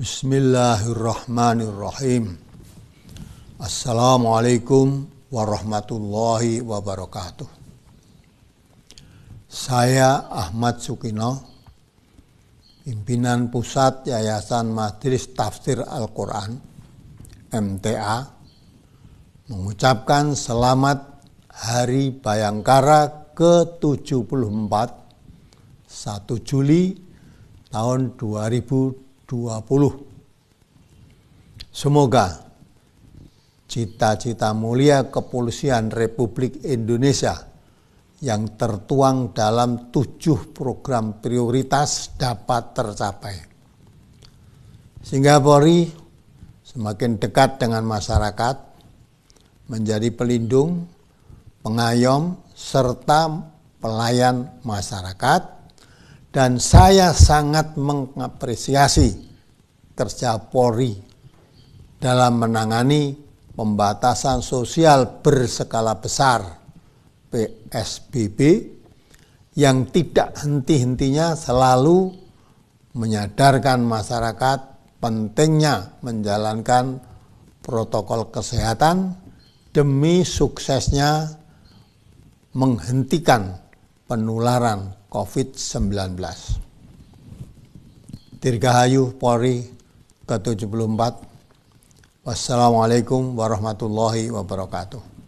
Bismillahirrahmanirrahim. Assalamualaikum warahmatullahi wabarakatuh. Saya Ahmad Sukino, pimpinan Pusat Yayasan Madris Tafsir Al-Quran, MTA, mengucapkan selamat Hari Bayangkara ke-74, 1 Juli tahun 2020. Semoga cita-cita mulia kepolisian Republik Indonesia yang tertuang dalam tujuh program prioritas dapat tercapai. Sehingga semakin dekat dengan masyarakat, menjadi pelindung, pengayom, serta pelayan masyarakat, dan saya sangat mengapresiasi kerja Polri dalam menangani pembatasan sosial berskala besar PSBB yang tidak henti-hentinya selalu menyadarkan masyarakat pentingnya menjalankan protokol kesehatan demi suksesnya menghentikan penularan COVID-19. Dirgahayu Polri ke-74. Wassalamualaikum warahmatullahi wabarakatuh.